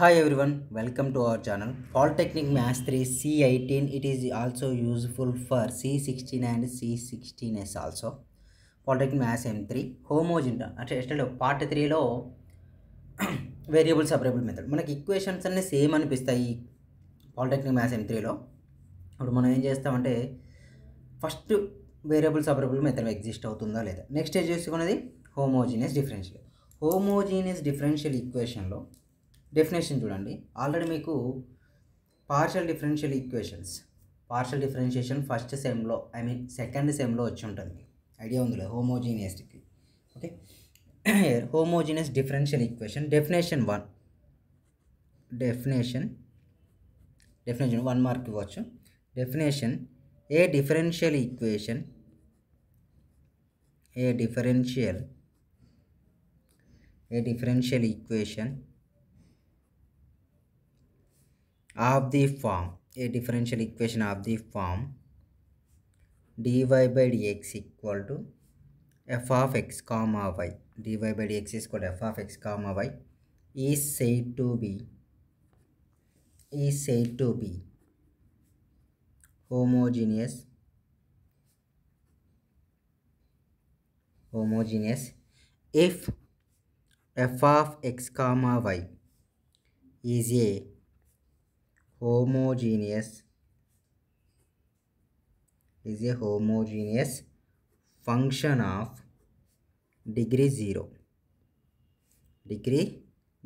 Hi welcome channel polytechnic maths three C eighteen it Maths also useful for C sixteen and C sixteen S also polytechnic maths M three homogeneity. అంటే ఎస్టో part త్రీలో variable separable method మనకి equations అన్నీ same అనిపిస్తాయి polytechnic maths M త్రీలో ఇప్పుడు మనం ఏం చేస్తామంటే first variable separable method exist అవుతుందా లేదా నెక్స్ట్ ఏం చేసుకున్నది హోమోజీనియస్ డిఫరెన్షియల్ హోమోజీనియస్ డిఫరెన్షియల్ ఈక్వేషన్లో డెఫినేషన్ చూడండి ఆల్రెడీ మీకు partial differential equations partial differentiation first సెమ్లో I mean second సెమ్లో వచ్చి ఉంటుంది ఐడియా ఉందిలే హోమోజీనియస్కి okay homogeneous differential equation definition one definition definition one mark ఇవ్వచ్చు definition a differential equation a differential a differential equation of the form a differential equation of the form dy by dx equal to f of x comma y dy by dx is called f of x comma y is said to be is said to be homogeneous homogeneous if f of x comma y is a homogeneous is a homogeneous function of degree 0 degree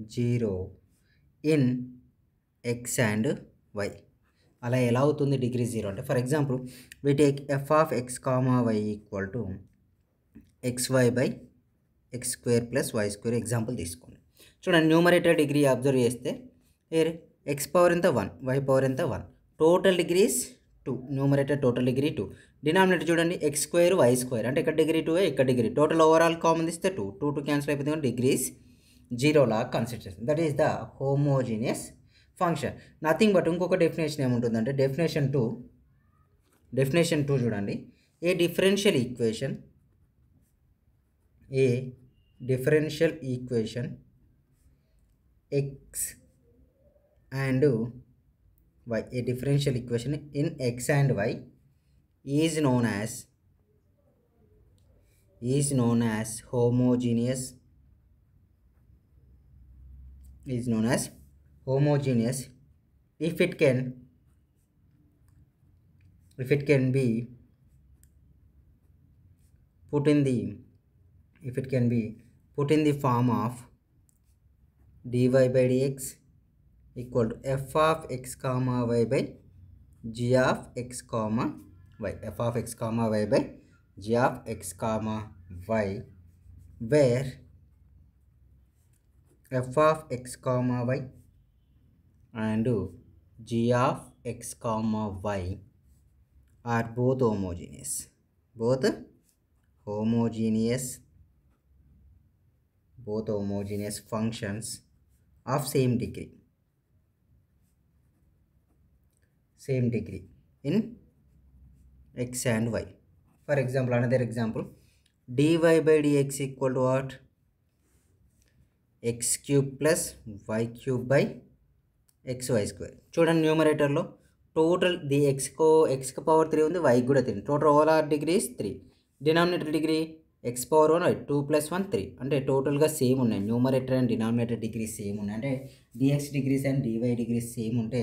0 in x and y అలా ఎలా అవుతుంది degree zero అంటే for example we take f of x comma y equal to x y by x square plus y square example తీసుకోండి చూడండి numerator degree observe చేస్తే x power ఎంత one y power ఎంత one total degrees two numerator total degree two denominator చూడండి x square y square అంటే ఇక్కడ degree two ఇక్కడ degree total overall common ఇస్తే టూ టూ టూ క్యాన్సిల్ అయిపోతుంది degrees జీరోలా consider చేస్తుంది that is the homogeneous function nothing but ఇంకొక definition ఏముంటుందంటే definition two definition two చూడండి a differential equation a differential equation x and y a differential equation in x and y is known as is known as homogeneous is known as homogeneous if it can if it can be put in the if it can be put in the form of dy by dx equal to f of x comma y by ji of x comma why F of x comma y by ji of x comma y where f of x comma y and ji of x comma वै आर् बोत homogeneous both homogeneous both homogeneous function of same degree same degree in x and y. For example, another example dy by dx equal to what? x plus y cube by x y square. చూడండి న్యూమరేటర్లో total the ఎక్స్కో ఎక్స్కి power three ఉంది వైకి కూడా three total over or degrees three denominator degree x power one two plus one three అంటే టోటల్గా same ఉన్నాయి numerator and denominator degree same ఉన్నాయి అంటే dx degrees and dy degrees same ఉంటే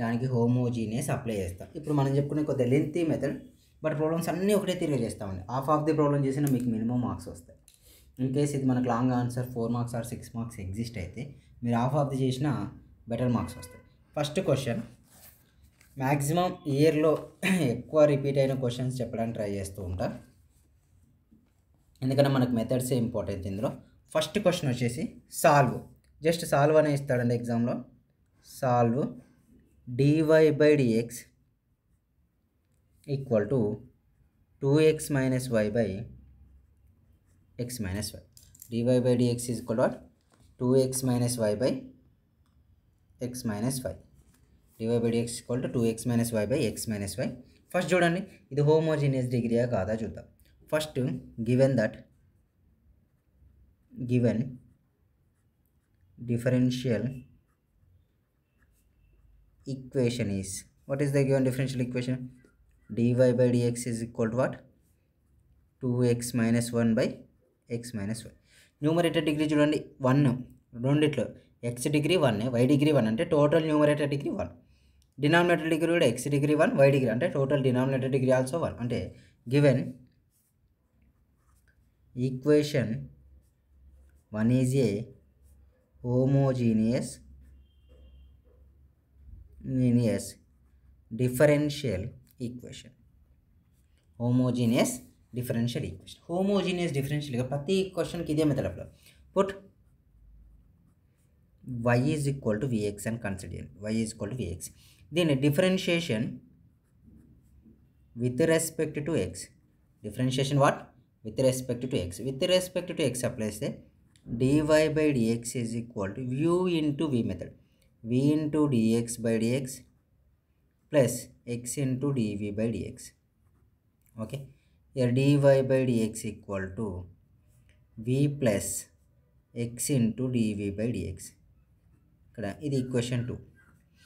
దానికి హోమోజీనియస్ అప్లై చేస్తాం ఇప్పుడు మనం చెప్పుకునే కొద్ది లెంతీ మెథడ్ బట్ ప్రాబ్లమ్స్ అన్నీ ఒకటే తిరిగి చేస్తామండి హాఫ్ ఆఫ్ ది ప్రాబ్లమ్ చేసినా మీకు మినిమం మార్క్స్ వస్తాయి ఇన్ కేస్ ఇది మనకు long answer four marks or six marks exist అయితే మీరు హాఫ్ ఆఫ్ ది చేసినా బెటర్ మార్క్స్ వస్తాయి ఫస్ట్ క్వశ్చన్ మ్యాక్సిమం ఇయర్లో ఎక్కువ రిపీట్ అయిన క్వశ్చన్స్ చెప్పడానికి ట్రై చేస్తూ ఉంటారు ఎందుకంటే మనకు మెథడ్సే ఇంపార్టెంట్ ఇందులో ఫస్ట్ క్వశ్చన్ వచ్చేసి సాల్వ్ జస్ట్ సాల్వ్ అనే ఇస్తాడండి ఎగ్జామ్లో solve d y by d x equal to two x minus y by x minus y d y by d x is equal to x minus y by x minus y d y by d x equal to two x minus y by x minus y first చూడండి ఇది homogeneous డిగ్రీయా కాదా చూద్దాం first given that given equation is what is the the given equation dy by by dx is equal what two x minus one by x minus 1. Numerator degree చూడండి one రెండిట్లో x degree one y degree one అంటే total numerator degree one denominator degree కూడా x degree one y degree అంటే total denominator degree also one అంటే given equation one is a homogeneous homogeneous differential equation homogeneous differential equation homogeneous differential प्रति question की दिया मतलब put y is equal to vx and consider y is equal to vx then differentiation with respect to x differentiation what with respect to x with respect to x applies the dy by dx is equal to u into v method v into dx by dx plus x into dv by dx okay here dy by dx equal to v plus x into dv by dx ఇక్కడ ఇది equation two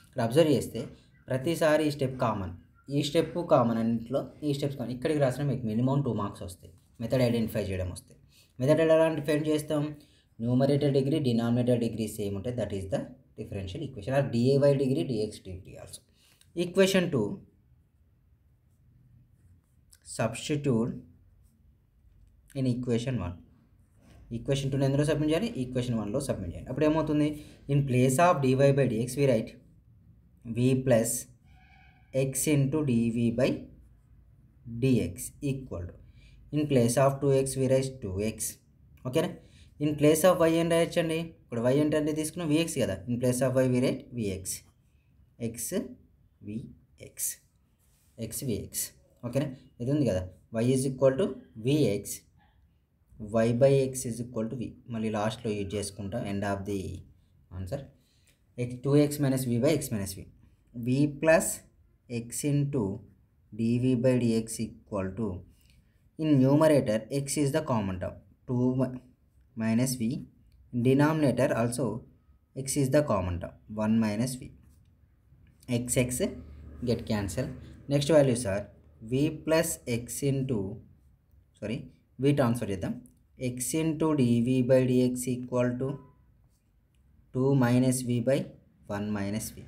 ఇక్కడ observe చేస్తే ప్రతిసారి ఈ step common ఈ step common అన్నింటిలో ఈ steps common ఇక్కడికి రాసిన మీకు మినిమం టూ మార్క్స్ వస్తాయి మెథడ్ ఐడెంటిఫై చేయడం వస్తాయి మెథడ్ ఎలా ఐడెంటిఫై చేస్తాం numerator degree denominator degree same ఉంటాయి that is the differential equation or dA by degree, dx degree also. Equation 2 substitute in equation 1. Equation టూని ఎందులో సబ్మిట్ చేయాలి ఈక్వేషన్ వన్లో సబ్మిట్ చేయండి అప్పుడు ఏమవుతుంది in place of dy by dx we right v plus x into dv by dx equal in place of two x we write two x ఓకేనా in place of y అని రాయొచ్చండి ఇప్పుడు y అంటే అంటే తీసుకున్నాం విఎక్స్ కదా in place of y we write vx x vx x vx ఓకేనా ఇది ఉంది కదా y is equal to vx y by x is equal to వి మళ్ళీ లాస్ట్లో యూజ్ చేసుకుంటాం end of the answer x two x minus v by x minus v v plus x into dv by dx equal to in numerator x is the common term two minus v. In denominator also x is the common term 1 minus v. x x get cancelled. Next values are v plus x into sorry v transfer చేద్దాం x into dv by dx equal to 2 minus v by 1 minus v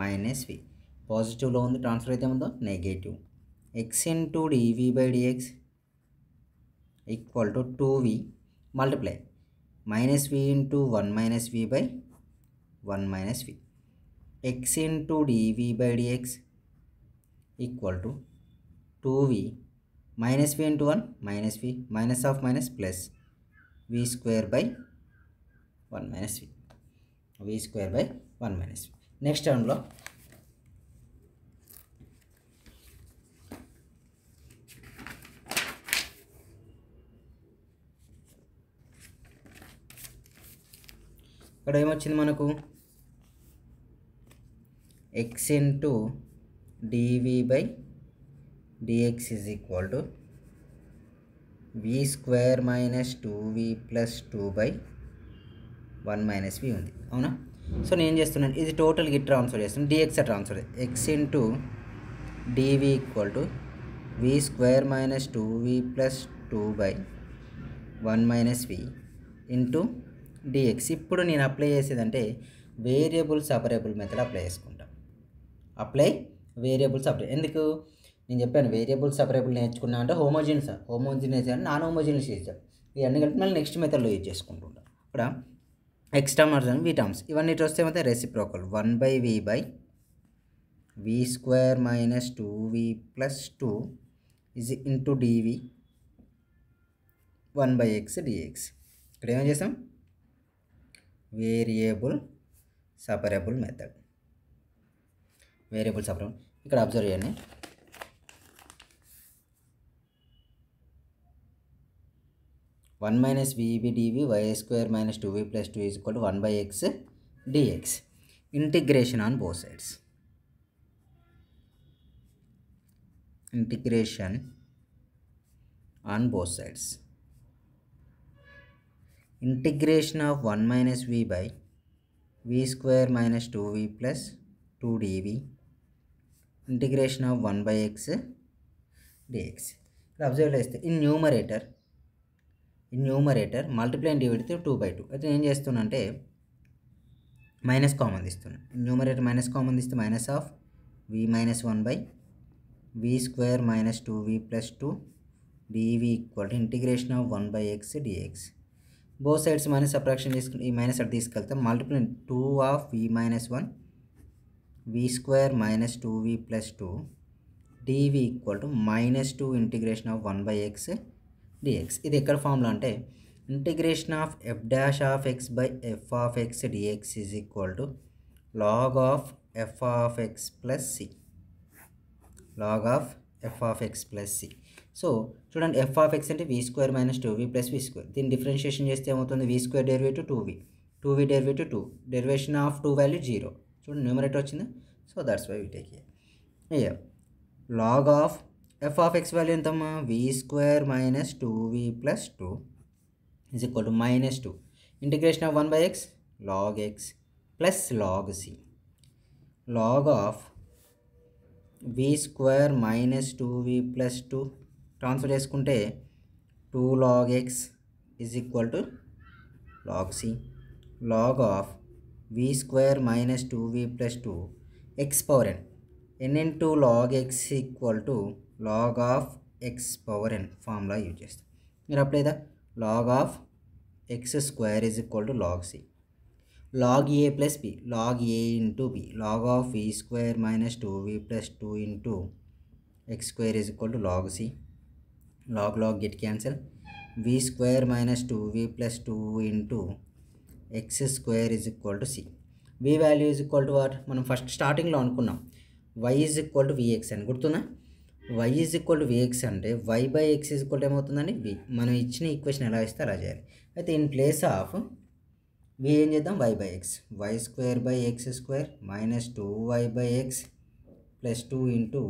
minus v పాజిటివ్లో ఉంది transfer అయితే ఉందో negative x into dv by dx equal to two v multiply minus v into one minus v by one minus v x into dv by dx equal to two v minus v into one minus v minus of minus plus v square by one minus v v square by one minus v next టర్మ్లో ఇక్కడ ఏమొచ్చింది మనకు x into dv by dx is equal to v square minus two v plus two by one minus v ఉంది అవునా so నేను చేస్తున్నాను ఇది total గిట్ ట్రాన్స్ఫర్ చేస్తున్నాను dx transfer x into dv equal to v square minus two v plus two by one minus v into dx ఇప్పుడు నేను apply చేసేదంటే వేరియబుల్ సపరేబుల్ మెథడ్ అప్లై చేసుకుంటాం అప్లై వేరియబుల్ సపరేట్ ఎందుకు నేను చెప్పాను వేరియబుల్ సపరేబుల్ నేర్చుకున్నా అంటే హోమోజినస్ హోమోజినస్ అని నాన్ హోమోజినస్ ఈ ఇవన్నీ కలిపి మళ్ళీ నెక్స్ట్ మెథడ్లో యూజ్ చేసుకుంటుంటాం ఇక్కడ x terms and v terms ఇవన్నీ వస్తే ఏమైతే reciprocal one by v by v square minus two v plus two is into dv one by x dx ఇక్కడ ఏం చేస్తాం variable separable method variable separable ఇక్కడ అబ్జర్వ్ చేయండి వన్ మైనస్ విఈబి dv y square minus two v plus two is equal one by x dx integration on both sides integration on both sides integration of one minus v by v square minus two v plus two dv integration of one by x dx ఇక్కడ observe చేస్తే in numerator in numerator multiply డివిడితే two by two అయితే ఏం అంటే minus common తీస్తున్నాను numerator minus common తీస్తే minus of v minus one by v square minus two v plus two dv equal to integration of one by x dx both sides minus subtraction తీసుకుని ఈ minus అటు తీసుకెళ్తాం multiple two of v minus one v square minus two v plus two dv equal to minus two integration of one by x dx ఇది ఎక్కడ ఫామ్లో అంటే integration of f dash of x by f of x dx is equal to log of f of x plus c log of f of x plus c so చూడండి f of x అంటే v square minus two v plus v square దీన్ని differentiation చేస్తే ఏమవుతుంది v square derivative two v two v derivative two derivation of two value zero చూడండి numerator వచ్చింది so that's why we take here log of f of x value ఎంతమ్మా v square minus two v plus two is equal to minus two integration of one by x log x plus log c log of v square minus two v plus two transfer చేసుకుంటే two log x is equal to log c log of v square minus two v plus two x power n n n two log x equal to log of x power n formula use చేస్తాం మీరు అప్పుడేదా log of x square is equal to log c log a plus b log a into b log of v square minus two v plus two into x square is equal to log c log log get cancel v square minus 2v plus 2 into x square is equal to c v value is equal to what మనం first స్టార్టింగ్లో అనుకున్నాం y is equal to vx అని గుర్తుందా y is equal to vx అంటే y by x is equal to ఏమవుతుందండి v మనం ఇచ్చిన equation ఎలా ఇస్తే అలా చేయాలి అయితే ఇన్ ప్లేస్ ఆఫ్ v ఏం చేద్దాం y by x y square by x square minus 2y by x plus 2 into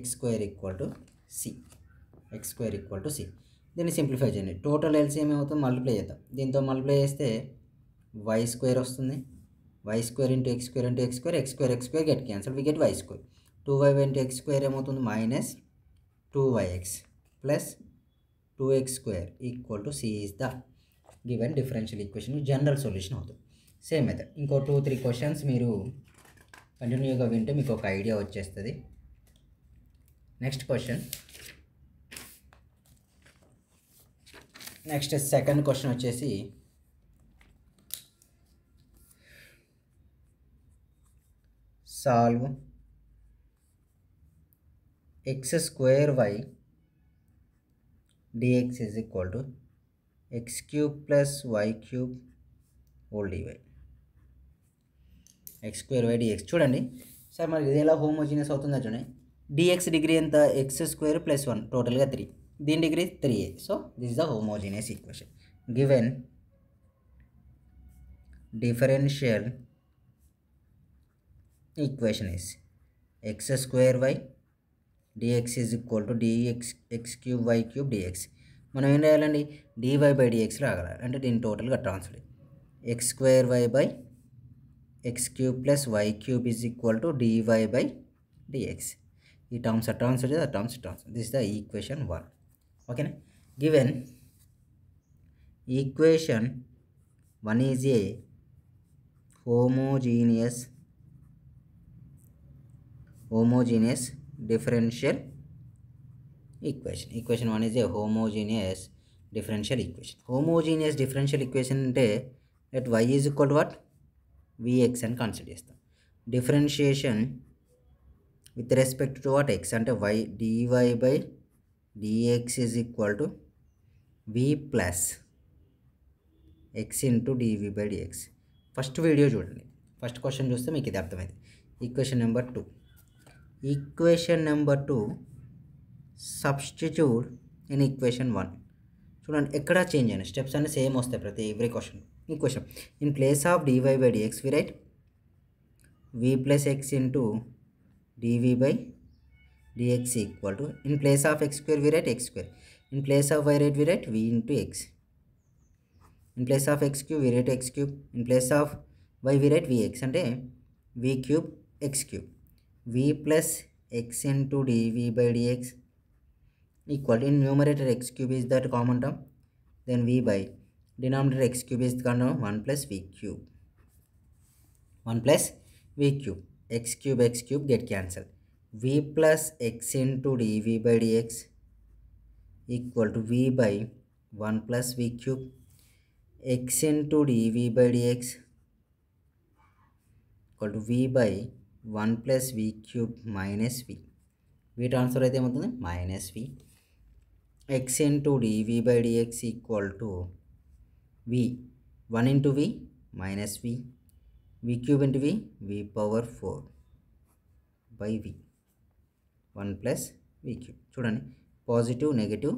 x square equal to c x square equal to c దీన్ని సింప్లిఫై చేయండి టోటల్ ఎల్సీఎం ఏమవుతుంది multiply చేద్దాం దీంతో multiply చేస్తే y square వస్తుంది y square into x square into x square x square x square get cancel v get y square two y into x square ఏమవుతుంది minus two y x plus two x square equal to c is the given differential equation general solution అవుతుంది same method ఇంకో two three questions మీరు కంటిన్యూగా వింటే మీకు ఒక idea వచ్చేస్తుంది next question next second question వచ్చేసి solve x^2y dx = x^3 + y^3 d y x^2y dx చూడండి సార్ మరి ఇది ఎలా హోమోజీనియస్ అవుతుంది చూడండి dx డిగ్రీ ఎంత x^2 + 1 టోటల్ గా 3 then degree 3 so this is the homogeneous equation given differential equation is x square y dx is equal to d x x cube y cube dx మనం ఏం చేయాలండి dy by dx రాగల అంటే దీని total గా transfer x square y by x cube plus y cube is equal to dy by dx ఈ terms are transfer ఆ terms trans This is the equation 1 okay given equation one is a homogeneous homogeneous differential equation equation one is a homogeneous differential equation homogeneous differential equation अटे that y is equal what vx consider differentiation with respect to what x अंत y dy by dx is equal to v plus x into dv by dx first video చూడండి first question చూస్తే మీకు ఇది అర్థమైంది equation number two equation number two substitute in equation one చూడండి ఎక్కడ change అయిన steps అన్నీ సేమ్ వస్తాయి ప్రతి ఎవ్రీ క్వశ్చన్ ఈ question in place of dy by dx we right v plus x into dv by d x equal to in place of x square v right x square in place of y right v right v into x in place of x cube v right x cube in place of y v right v x अंटे v cube x cube v plus x into dv by dx equal in numerator x cube is that common term then v by denominator x cube is common one plus v cube one plus v cube x cube x cube get cancel v plus x into dv by dx equal to v by 1 plus v cube x into dv by dx equal to v by 1 plus v cube minus v. v transfer रहते हैं मतलब minus v x into dv by dx equal to v 1 into v minus v v cube into v v power 4 by v. One plus v cube చూడండి positive negative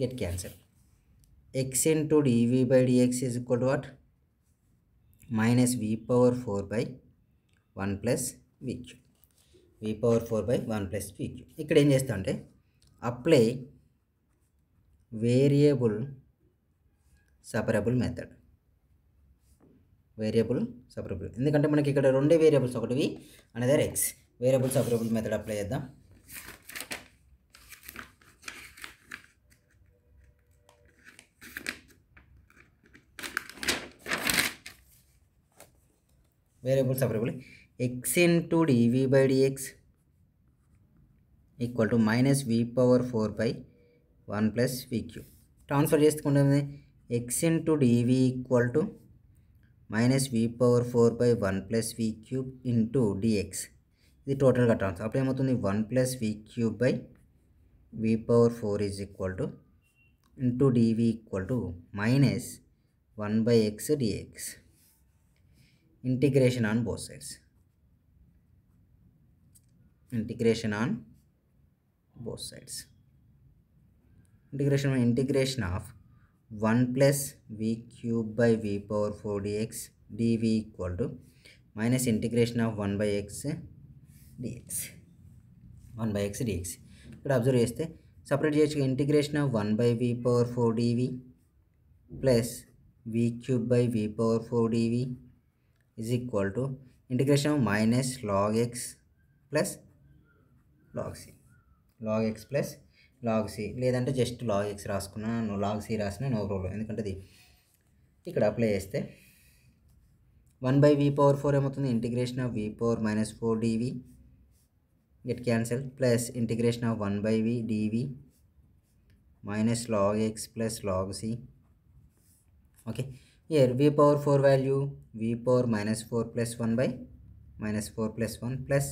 get cancel x into dv by dx is equal to what minus v power four by one plus v cube v power four by one plus v cube ఇక్కడ ఏం చేస్తా అంటే apply variable separable method variable separable ఎందుకంటే మనకి ఇక్కడ రెండే variables ఒకటివి another x variable separable method apply చేద్దాం variable separable x into d v by d x equal to minus v power four by one plus v cube transfer చేసుకుంటే x into dv equal to minus v power four by one plus v cube into dx ఇది టోటల్గా terms అప్పుడు ఏమవుతుంది one plus v cube by v power four is equal to into dv equal to minus one by x dx integration on both sides integration on both sides integration integration of one plus v cube by v power four dx dv equal to minus integration of one by x dx one by x dx ఇక్కడ observe చేస్తే separate చేయొచ్చు integration of one by v power four dv plus v cube by v power four dv is equal to integration of minus log x plus log c log x plus log c లేదంటే just log x రాసుకున్నా no log c రాసినా no problem ఎందుకంటే ఇక్కడ apply చేస్తే one by v power four ఏమవుతుంది integration of v power minus four dv get cancel plus integration of 1 by v dv minus log x plus log c okay here v power 4 value v power minus 4 plus 1 by minus 4 plus 1 plus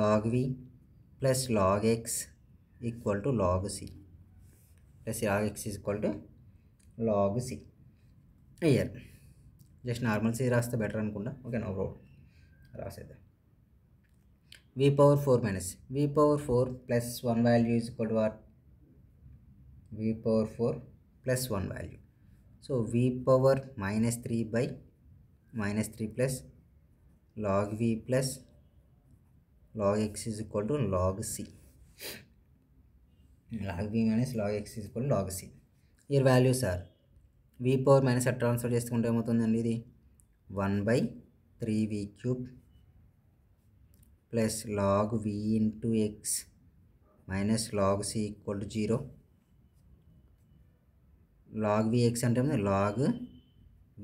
log v plus log x equal to log c plus log x is equal to log c here just normal c రాస్తే better అనుకుంటా okay no problem రాసేద్దాం v power 4 minus v power 4 plus 1 value is equal to what v power 4 plus 1 value so v power minus 3 by minus 3 plus log v plus log x is equal to log c log v minus log x is equal to log c your values are v power minus transfer చేసుకుంటే ఏమవుతుందండి ఇది one by three v cube plus log v into x minus log c equal to zero log vx అంటే log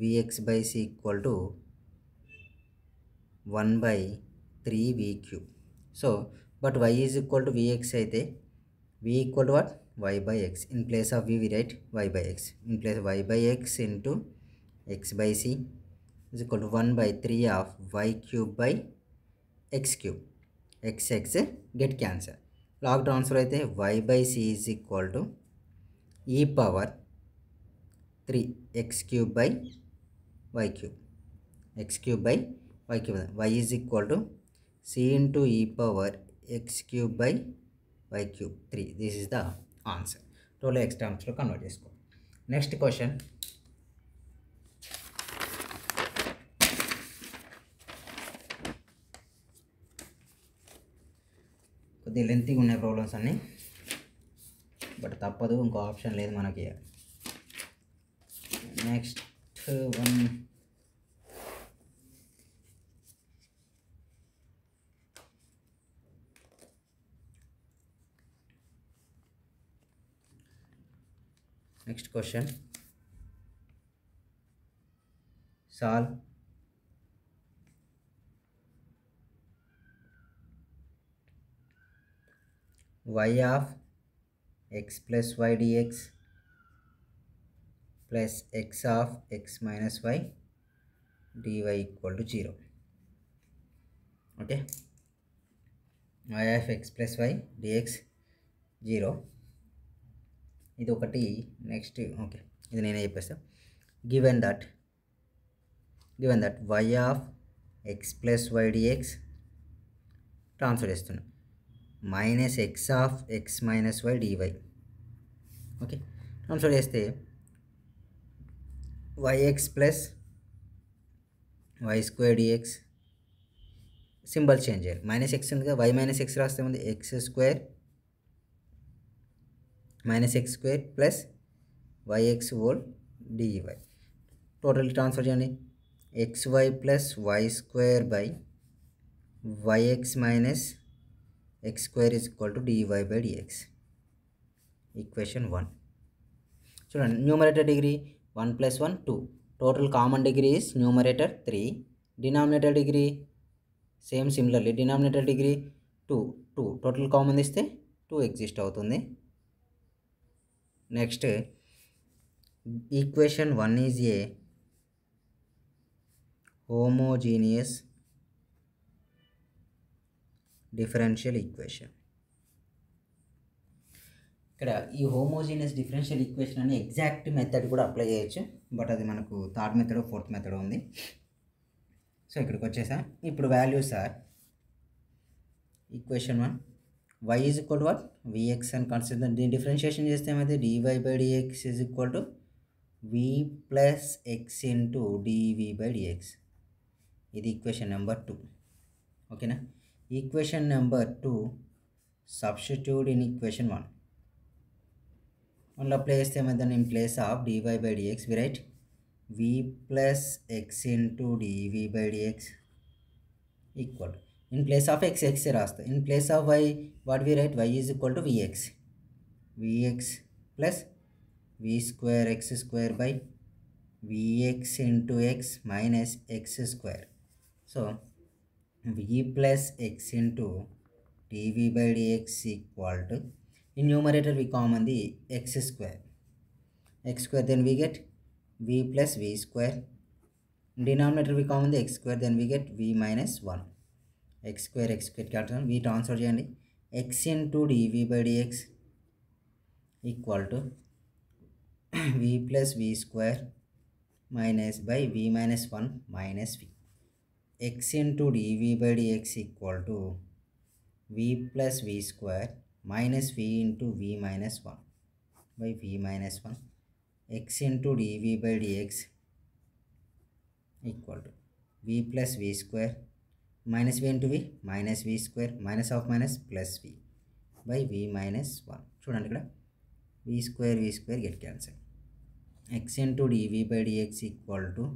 vx by c equal to one by three v cube so but y is equal to vx అయితే v equal to what y by x in place of v v right y by x in place y by x into x by c is equal to one by three of y cube by x cube x x get cancel log transfer అయితే y by c is equal to e power three x cube by y cube x cube by y cube y is equal to c into e power x cube by y cube three this is the answer total x టర్మ్స్లో convert చేసుకో next question కొద్దిగా లెంతీగా ఉన్నాయి problems అన్నీ but తప్పదు ఇంకో option లేదు మనకి next one next question solve y of x plus y dx plus x of x minus y dy equal to 0 okay y of x plus y dx 0 ఇది ఒకటి నెక్స్ట్ ఓకే ఇది నేనే చెప్పేస్తాను given that given that y of x plus y dx transfer చేస్తున్నాను minus x x minus y y dy okay now so let's say yx plus y square dx symbol change है minus x y minus x रास्ते मुझे x square minus x square plus y x whole dy total transfer चाहिए x y plus y square by yx minus x square is equal to dy by dx equation 1 చూడండి numerator degree 1 ప్లస్ 1 2 total common degree is numerator 3 denominator degree same similarly denominator degree 2 2 total common ఇస్తే 2 exist అవుతుంది next equation 1 is a homogeneous differential equation ఇక్కడ ఈ homogeneous differential equation అనే exact method కూడా apply చేయొచ్చు but అది మనకు థర్డ్ మెథడ్ ఫోర్త్ మెథడ్ ఉంది సో ఇక్కడికి వచ్చేసా ఇప్పుడు values are equation one y is equal to what vx అని కన్సిడర్ దీని డిఫరెన్షియేషన్ చేస్తే ఏమైతే dy by dx is equal to v plus x into dv by dx ఇది ఈక్వేషన్ నెంబర్ టూ ఓకేనా equation number 2 substitute in equation 1 only place the method in place of dy by dx we write v plus x into dv by dx equal in place of x x rasta in place of y what we write y is equal to vx vx plus v square x square by vx into x minus x square so v plus x into dv by d x equal in numerator v common the x square x square the get v plus v square denominator v common x square the get v minus one x square x square क्या we transfer चयी x into dv by d x equal to v plus v square minus by v minus one minus v x into dv by dx equal to v plus v square minus v into v minus 1 by v minus 1 x into dv by dx equal to v plus v square minus v into v minus v square minus of minus plus v by v minus 1 చూడండి ఇక్కడ v square v square get cancelled x into dv by dx equal to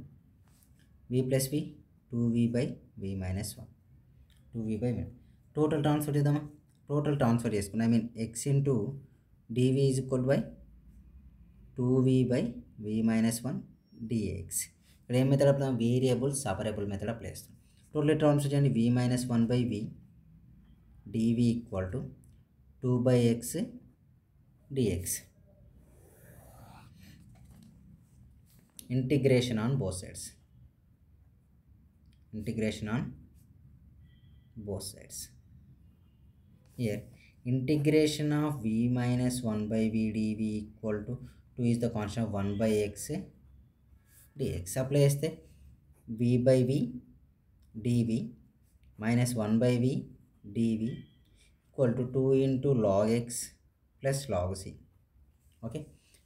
v plus v two v by v minus one two v by total transfer చేద్దామా total transfer చేసుకుని I mean x into dv is equal by two v by v minus one dx ఇక్కడ ఏం method apply variable separable method apply చేస్తాం total transfer చేయండి v minus one by v dv equal to two by x dx integration on both sides integration on both sides here integration of v minus 1 by v dv equal to 2 is the constant of 1 by x dx apply chesthe v by v dv minus 1 by v dv equal to 2 into log x plus log c okay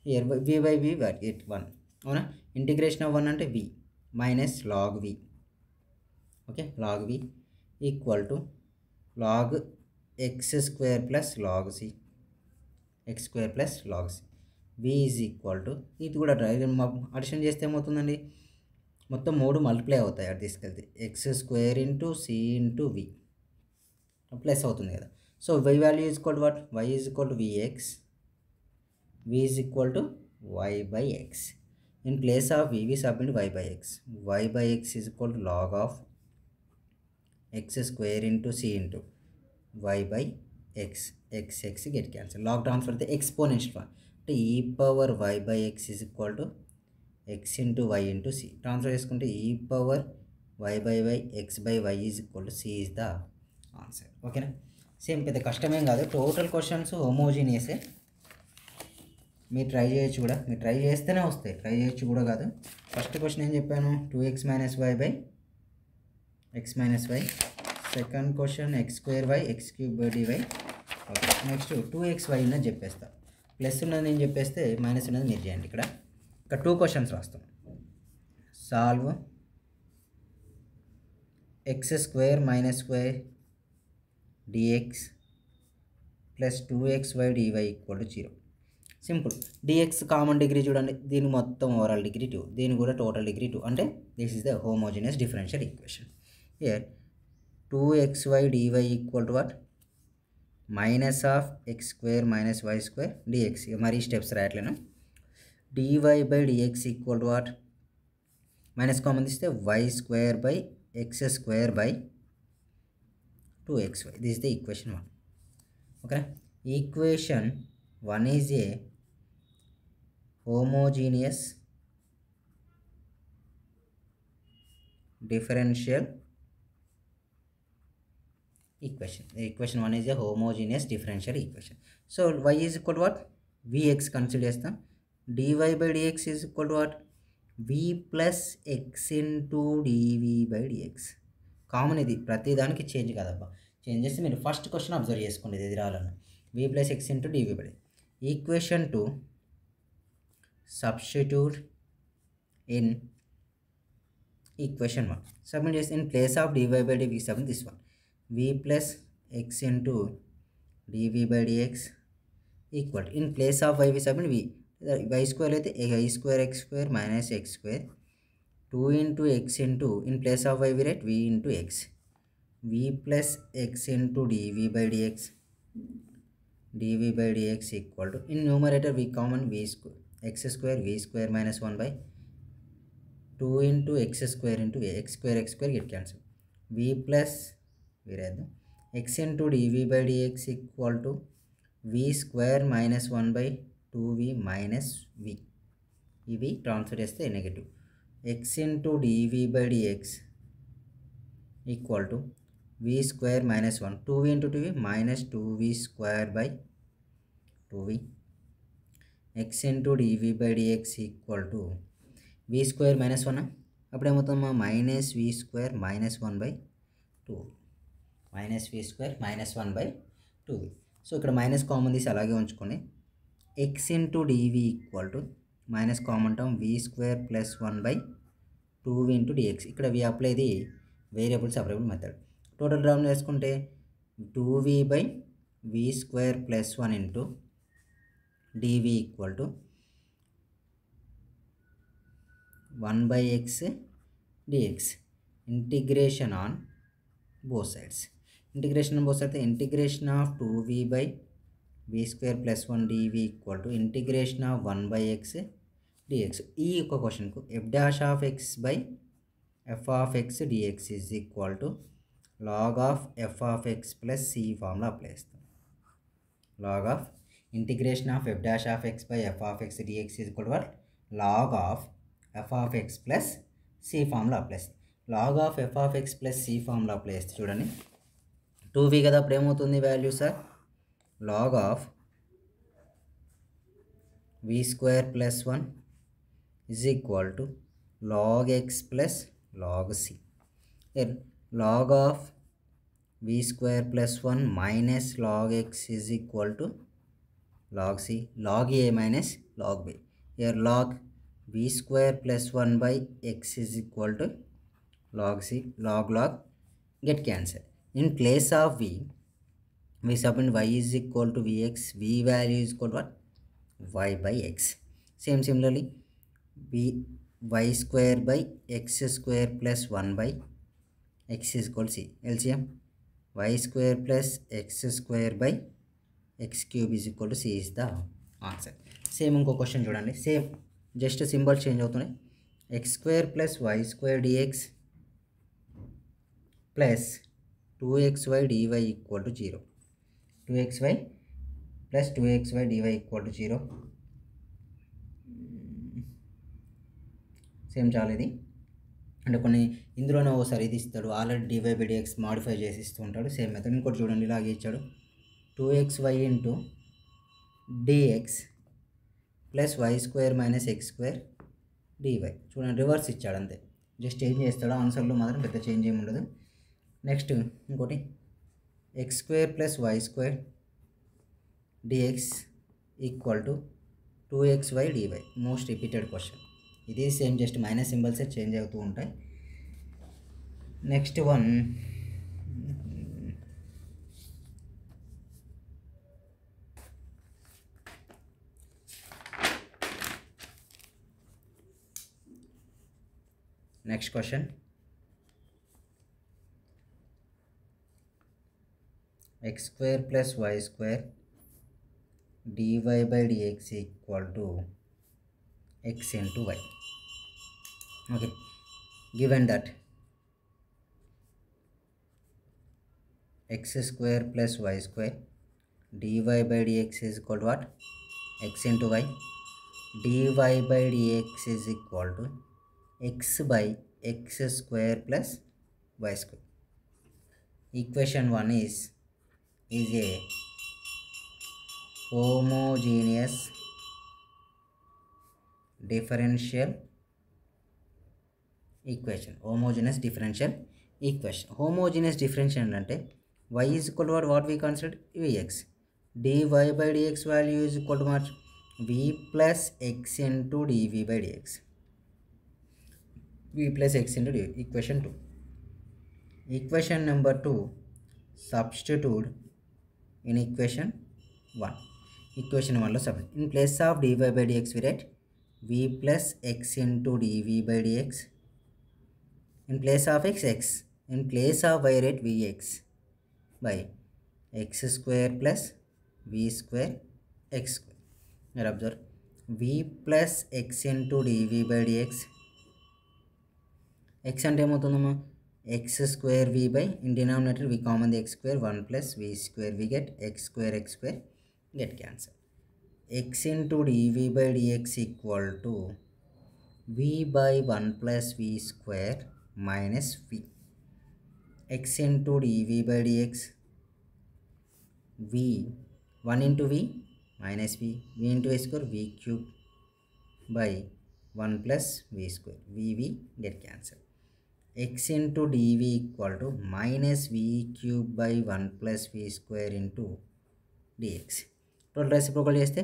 here v by v we get 1 అవునా integration of one అంటే v minus log v okay log v equal to log x square plus log c x square plus log c v is equal to ఇది కూడా driver addition చేస్తే ఏమవుతుందండి మొత్తం మూడు multiply అవుతాయి అది తీసుకెళ్తే x square into c into v plus అవుతుంది కదా so y value is equal what y is equal to vx v is equal to y by x in place of vv submit y by x y by x is equal to log of x square into c into y by x x x get cancel lockdown for the exponential form అంటే e power y by X is equal to x into y into c transfer చేసుకుంటే e power y by y x by y is equal to c is the answer ఓకేనా same పెద్ద కష్టమేం కాదు total questions హోమోజీనియసే మీరు try చేయొచ్చు కూడా మీరు try చేస్తేనే వస్తాయి ట్రై చేయొచ్చు కూడా కాదు ఫస్ట్ క్వశ్చన్ ఏం చెప్పాను two x minus y by x minus y second question x square y x cube dy okay next two x y ఉన్నది చెప్పేస్తా ప్లస్ ఉన్నది నేను చెప్పేస్తే మైనస్ ఉన్నది మీరు చేయండి ఇక్కడ ఇక టూ క్వశ్చన్స్ రాస్తాం solve x square minus square dx plus two x y dy equal to zero simple dx common degree చూడండి దీని మొత్తం ఓవరాల్ డిగ్రీ టూ దీని కూడా టోటల్ డిగ్రీ టూ అంటే this is the homogeneous differential equation here 2xy dy equal to what minus of x square minus y square d x हमारी steps right लेना d y by d x equal to what minus common this y square by x square by two x y this the equation one okay equation one is a homogeneous differential equation. equation one is a homogeneous differential equation. So, y is equal to what? Vx consider as the dy by dx is equal to what? V plus x into dv by dx. Common ఇది ప్రతి దానికి change కాదబ్బా change చేస్తే మీరు first question observe చేసుకోండి ఇది రావాలన్నా v plus x into dv by equation to substitute in equation one submit చేసి in place of by by dv seven this one v plus x into d by dx equal in place of y we y v y square लेते y square x square minus x two into x into in place of y v right v into x v plus x into d by by d x d v d x equal to in numerator v common v x square v square minus one by two into x square into x square x square get cancel v plus v रेद x into dv by d x equal to v square minus one by two v minus v इवि transfer negative x into dv by d x equal to v square minus one two we into two v minus two v square by two v x into dv by d x equal to v square minus one अब minus v square minus one by two v minus v square minus one by two so ఇక్కడ minus common తీసి అలాగే ఉంచుకొని x into dv equal to minus common term v square plus one by two v into dx ఇక్కడ v apply the variable separable method total డ్రామ్ చేసుకుంటే two v by v square plus one into dv equal to one by x dx integration on both sides integration both అయితే integration of two v by v square plus one dv equal to integration of one by x dx ఈ యొక్క క్వశ్చన్కు f dash of x by f of x dx is equal to log of f of x plus c ఫామ్లో apply చేస్తాం log of integration of f dash of x by f of x dx is equal వర్ log of f of x plus c ఫామ్లో apply చేస్తాం log of f of x plus c ఫామ్లో apply చేస్తే చూడండి two v कदम value sir log of v square plus one is equal to log x plus log c log of v square plus one minus log x is equal to log c log a minus लाग B इर् log v square plus one by x is equal to log c log log get cancel in place of v we substitute y is equal to vx v value is equal to what y by x same similarly v y square by x square plus 1 by x is equal to c lcm y square plus x square by x cube is equal to c is the answer same same question question same just a symbol change అవుతున్నాయి x square plus y square dx plus two x y dy equal to zero two x y plus two x y dy equal to zero same చాలా ఇది అంటే కొన్ని ఇందులోనే ఓసారి ఇది ఇస్తాడు already dy by dx modify చేసి ఇస్తూ ఉంటాడు సేమ్ మెథడ్ ఇంకోటి చూడండి ఇలాగే ఇచ్చాడు two x y into dx plus y square minus x square dy చూడండి రివర్స్ ఇచ్చాడు అంతే జస్ట్ చేంజ్ చేస్తాడు ఆన్సర్లో మాత్రం పెద్ద చేంజ్ ఏమి ఉండదు నెక్స్ట్ ఇంకోటి x square plus y square dx equal to two x y dy most repeated question ఇది సేమ్ జస్ట్ మైనస్ సింబల్సే చేంజ్ అవుతూ ఉంటాయి next one next question x square plus y square dy by dx equal to x into y okay given that x square plus y square dy by dx is equal to what x into y dy by dx is equal to x by x square plus y square equation 1 is is a homogeneous differential equation homogeneous differential equation homogeneous differential ఏంటంటే y is equal what what we consider vx dy by dx value is equal to మార్చ్ v plus x into dv by dx v plus x into d equation two equation number two substitute in equation 1. Equation 1 लो substitute. In place of dy by dx we write v plus x into dv by dx. In place of x, x. In place of y write vx by x square plus v square x square. Here observe v plus x into dv by dx. x అంటే ఏమవుతుందమ్మా x square v by, in denominator we common the x square, 1 plus v square we get x square x square get cancel x into dv by dx equal to v by 1 plus v square minus v. x into dv by dx v 1 into v minus v v into a square v cube by 1 plus v square v v get cancelled. x into dv equal to minus v cube by 1 plus v square into dx. Total reciprocal చేస్తే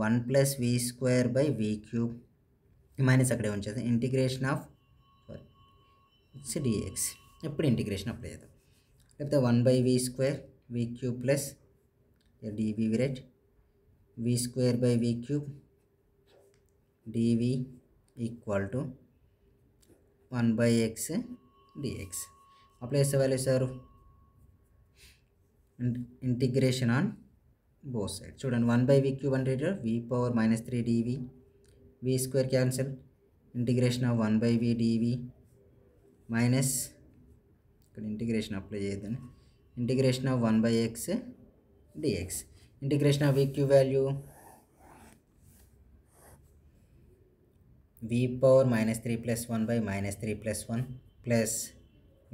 one plus v square by v cube minus అక్కడే ఉంచేస్తాం integration of sorry it's dx ఎప్పుడు integration apply చేద్దాం లేకపోతే one by v square v cube plus dv right v square by v cube dv equal to one by x dx apply वाले sir integration आ both side चूँ one by v cube v power minus three dv v square cancel integration of one by v dv minus integration apply integration of one by x dx integration of v cube value v power minus three plus one by minus three plus one plus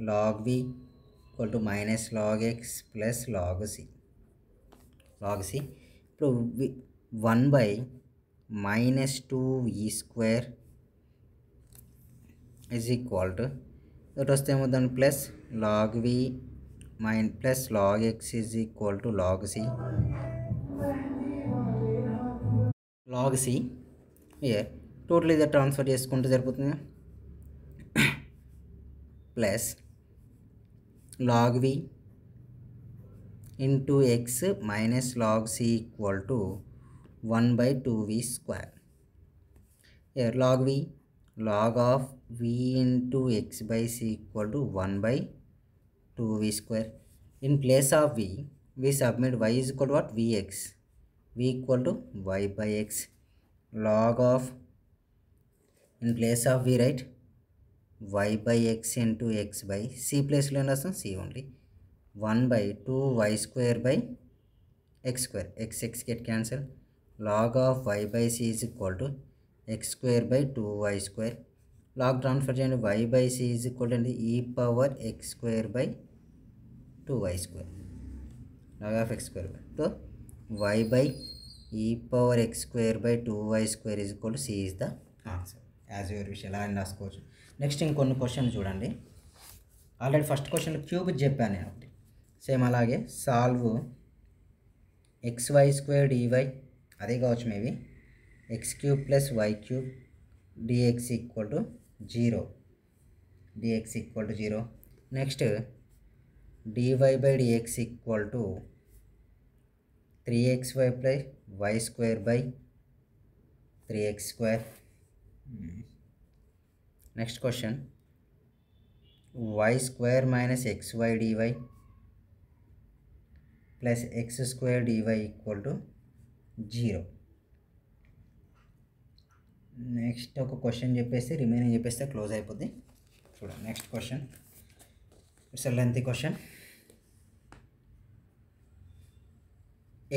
log b equal to minus log x plus log c log c ఇప్పుడు one by minus two ఈ square is equal to ఇటు వస్తే ఏమవుతుంది plus log v మైన్ plus log x is equal to log c log c ఇయర్ total ఇదే transfer చేసుకుంటే సరిపోతుంది plus log v into x minus log c equal to one by two v square here log v log of v into x by c equal to 1 by 2v square in place of v we submit y is equal to what vx v equal to y by x log of in place of v write y by x into x by c ప్లేస్లో ఏం రాస్తాం c only one by two y square by x square x x get cancel log of y by c is equal to x square by two y square log transfer చేయండి y by c is equal to e power x square by two y square log of x square by so y by e power x square by two y square is equal to c is the answer as your wish ఎలా అని రాసుకోవచ్చు next ఇంకొన్ని question చూడండి already first question cube చెప్పాను నేను ఒకటి same అలాగే solve x y squared ఈవై అదే కావచ్చు maybe x cube plus y cube dx equal to zero dx equal to zero next dy by dx equal to three x y plus y square by three x square next question y square minus x y d y plus x square d y equal to zero next question चेपे remaining से close चूड next question it's lengthy question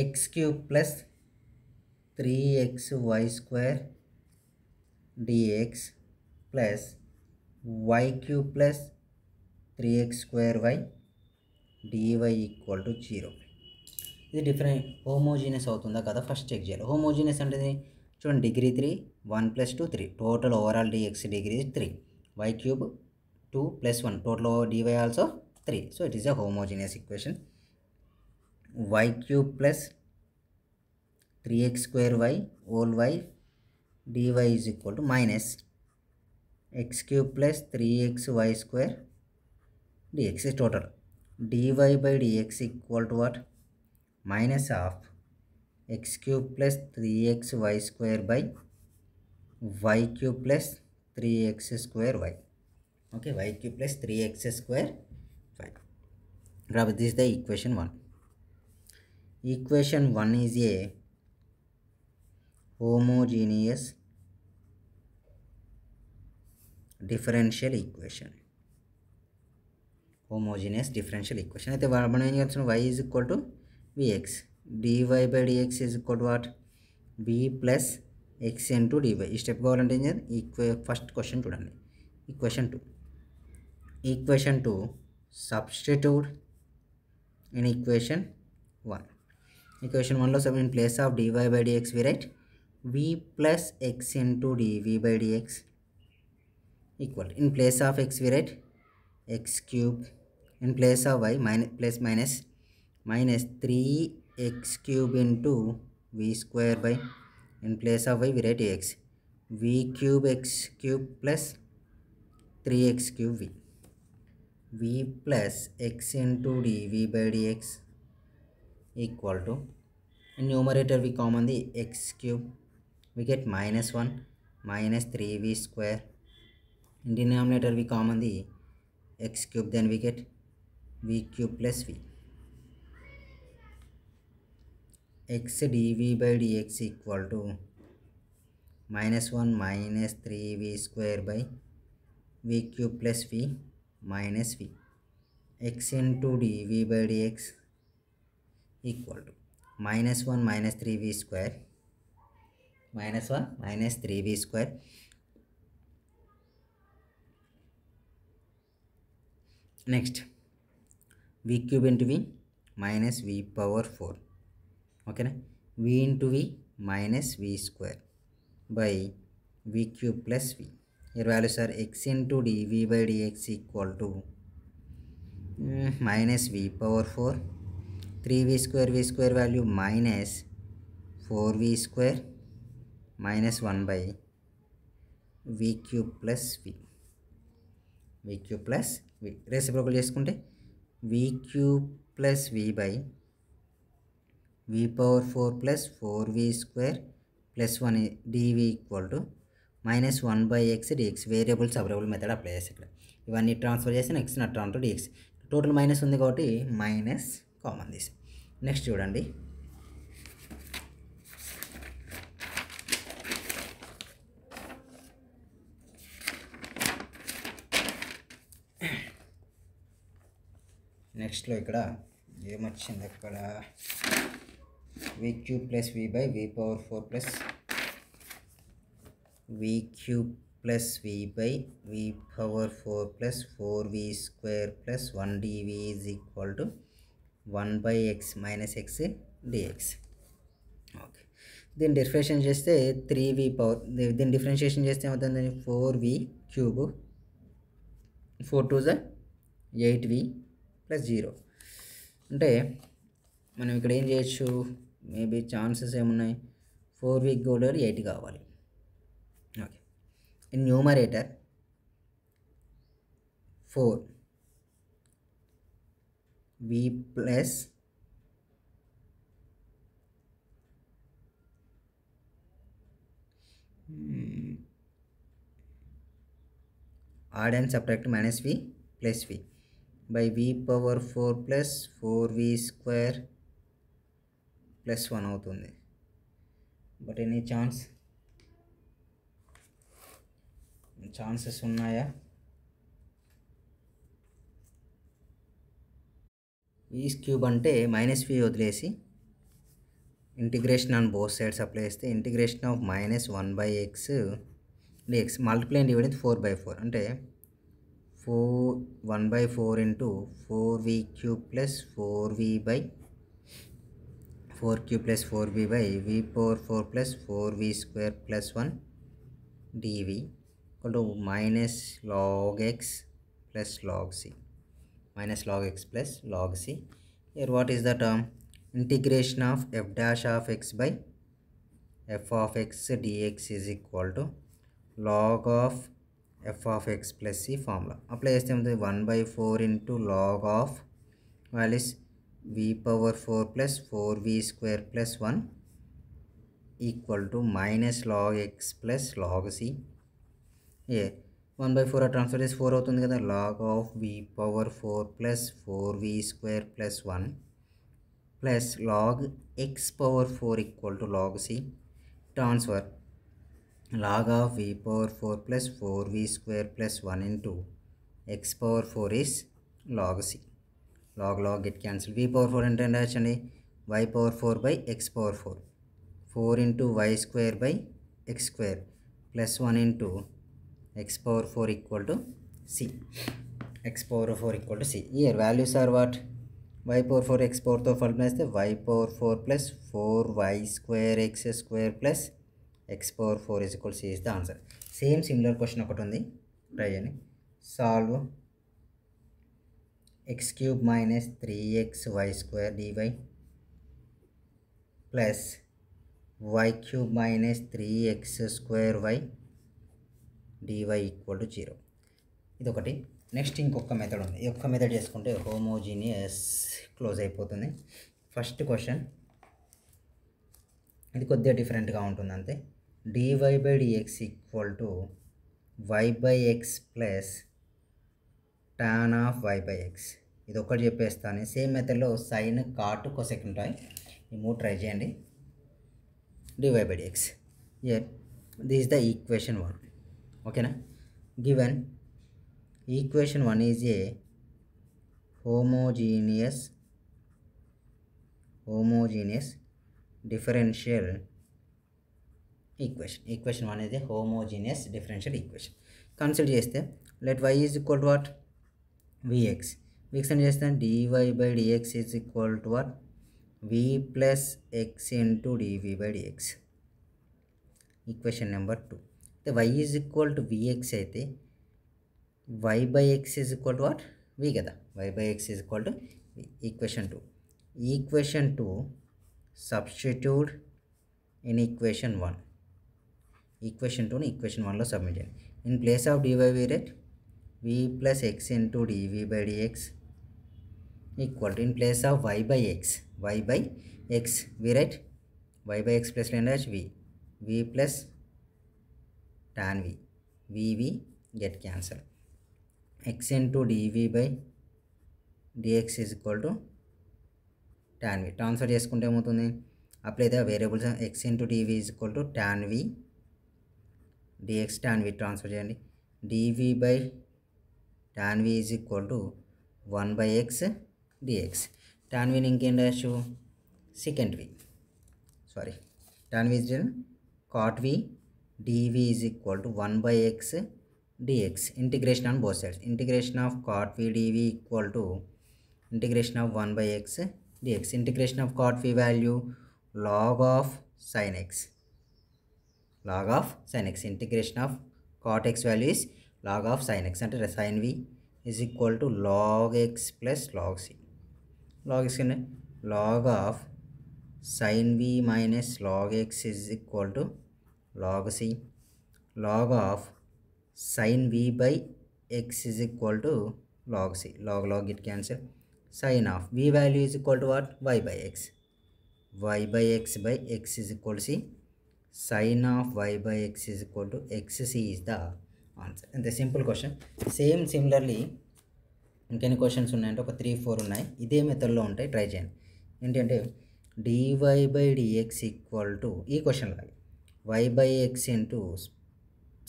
x cube plus three x y square d x plus y cube plus three x square y dy equal to zero ఇది different homogeneous అవుతుందా కదా first check చేయాలి homogeneous అంటే చూడండి degree three one plus two three total overall dx degree three y cube two plus one total dy also three so it is a homogeneous equation y cube plus three x square y whole y dy is equal to minus x cube plus 3xy square dx is total dy by dx equal to what minus half x cube plus 3xy square by y cube plus 3x square y okay y cube plus 3x square y grab this is the equation 1 equation 1 is a homogeneous differential equation homogeneous differential equation అయితే మనం ఏం చేస్తున్నాం y is equal to vx dy by dx is equal to what v plus x into dy ఈ step కావాలంటే ఏం చేయాలి ఈక్వే first question చూడండి equation two equation two substitute in equation one equation వన్లో sub in place of dy by dx we right v plus x into dv by dx equal in place of x we write x cube in place of y minus plus minus minus 3x cube into v square by in place of y we write x v cube x cube plus 3x cube v v plus x into dv by dx equal to in numerator we common the x cube we get minus 1 minus 3v square in denominator we common the x cube then we get v cube plus v x dv by dx equal to minus 1 minus 3v square by v cube plus v minus v x into dv by dx equal to minus 1 minus 3v square minus one minus three v square next v cube into v minus v power four okay ना v into v minus v square by v cube plus v your values are x into dv by dx equal to mm, minus v power 4 3v square v square value minus 4v square minus one by v cube plus v v cube plus v reciprocal చేసుకుంటే v cube plus v by v power four plus four v square plus one dv equal to minus one by x dx variable separable method apply చేసి ఇక్కడ ఇవన్నీ transfer చేసి next నా ట్రాన్ to dx total minus ఉంది కాబట్టి minus common తీసి next చూడండి నెక్స్ట్ లో ఇక్కడ ఏమొచ్చింది ఇక్కడ v^2 + v / v^4 + v^3 + v / v^4 + 4v^2 + 1 dv = 1 / x - x dx okay then differentiation చేస్తే 3v దెన్ డిఫరెన్షియేషన్ చేస్తే ఏమొస్తుందని 4v^3 4 తో 8v ప్లస్ జీరో అంటే మనం ఇక్కడ ఏం చేయొచ్చు మేబీ ఛాన్సెస్ ఏమున్నాయి ఫోర్ వీక్ గోల్డర్ ఎయిట్ కావాలి okay in numerator four v plus add and subtract minus v plus v by v power 4 plus 4v square plus one అవుతుంది బట్ ఎనీ ఛాన్స్ ఛాన్సెస్ ఉన్నాయా ఈస్ క్యూబ్ అంటే minus v వదిలేసి integration on both sides apply చేస్తే integration of minus one by x dx multiply and divide four by four అంటే 4 1 by 4 into 4v cube plus 4v by 4q plus 4v by v power 4 plus 4v square plus 1 dv equal to minus log x plus log c minus log x plus log c here what is the term integration of f dash of x by f of x dx is equal to log of f of x plus ఈ formula apply చేస్తే ఏమవుతుంది one by four into log of వాలిస్ v power four plus four v square plus one equal to minus log x plus log c ఏ one by four ఆ transfer చేసి four అవుతుంది కదా log of v power four plus four v square plus one plus log x power four equal to log c transfer log of v power 4 plus 4v square plus 1 into x power 4 is log c. Log log get cancelled. v power 4 అంటే ఏంటండి y power 4 by x power 4. 4 into y square by x square plus 1 into x power 4 equal to c. x power 4 equal to c. Here values are what? y power 4 x power తో formula ఇస్తే y power 4 plus 4y square x square plus 1 x power four is equals is the answer same similar question ఒకటి ఉంది try అని solve x cube minus three x y square dy plus y cube minus three x square y dy equal to zero ఇది ఒకటి next ఇంకొక method ఉంది ఈ ఒక్క method చేసుకుంటే హోమోజీనియస్ క్లోజ్ అయిపోతుంది ఫస్ట్ క్వశ్చన్ ఇది కొద్దిగా డిఫరెంట్గా ఉంటుంది అంతే dy by dx equal to y by x plus tan of y by x ఇది ఒకటి చెప్పేస్తాను సేమ్ మెథడ్లో సైన్ కాటు కొసెక్ ఉంటాయి ఈ మూడు ట్రై చేయండి dy by dx a this the equation one ఓకేనా given equation one is a homogeneous homogeneous differential equation. Equation 1 is a homogeneous differential equation. Consider chesthe let y is equal to what? Vx. Vx and chesthe dy by dx is equal to what? V plus x into dv by dx. Equation number 2. The y is equal to Vx అయితే y by x is equal to what? V కదా y by x is equal to equation 2. Equation 2 substitute in equation 1. Equation టూని equation వన్లో submit చేయండి in place of dy v rate v plus x into dv by dx equal to in place of y by x y by x we right y by x plus లెండ్ v v plus tan v v v get cancel x into dv by dx is equal to tan v transfer చేసుకుంటే ఏమవుతుంది అప్పుడు అయితే variables x into dv is equal to tan v dx tan v transfer చేయండి dv by tan v is equal to one by x dx tan v ఇంకేం రాయచ్చు second v sorry tan v is cot v dv is equal to 1 by x dx integration on both sides integration of cot v dv equal to integration of 1 by x dx integration of cot v value log of sin x log of sin x. Integration of cot x value is log of sin x అంటే sin v is equal to log x plus log c. log is అంటే log of sin v minus log x is equal to log c. log of sin v by x is equal to log c. log log it cancel. sin of v value is equal to what? y by x. y by x by x is equal to c. Sine of y by x is equal to xc is the answer అంతే simple question same similarly ఇంకెన్ని questions ఉన్నాయంటే ఒక three four ఉన్నాయి ఇదే మెథడ్లో ఉంటాయి try చేయండి ఏంటంటే dy by dx equal to ఈ క్వశ్చన్ లాగే y by x into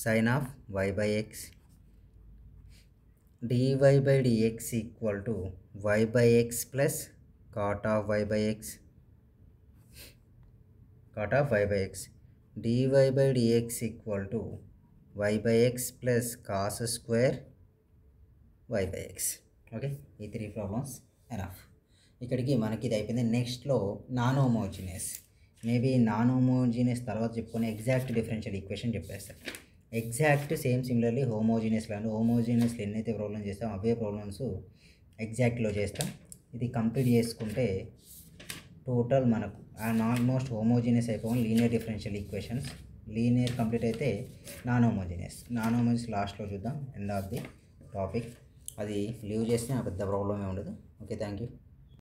sine of y by x dy by dx equal to y by x plus cot of y by x cot of y by x dy by dx equal to y by x plus cos square y by x okay ఈ three problems enough ఇక్కడికి మనకి ఇది అయిపోయింది నెక్స్ట్లో non homogeneous maybe non homogeneous తర్వాత చెప్పుకునే exact differential equation చెప్పేస్తాను exact same similarly homogeneous లాంటి హోమోజినియస్లు ఎన్నైతే ప్రాబ్లం చేస్తాం అవే ప్రాబ్లమ్స్ ఎగ్జాక్ట్లో చేస్తాం ఇది కంప్లీట్ చేసుకుంటే టోటల్ మనకు అండ్ ఆల్మోస్ట్ హోమోజీనియస్ అయిపోవడం linear differential equations linear complete అయితే నాన్ హోమోజీనియస్ నాన్ హోమోజీనియస్ లాస్ట్లో చూద్దాం ఎండ్ ఆఫ్ ది టాపిక్ అది లీవ్ చేస్తే పెద్ద ప్రాబ్లమే ఉండదు ఓకే థ్యాంక్ యూ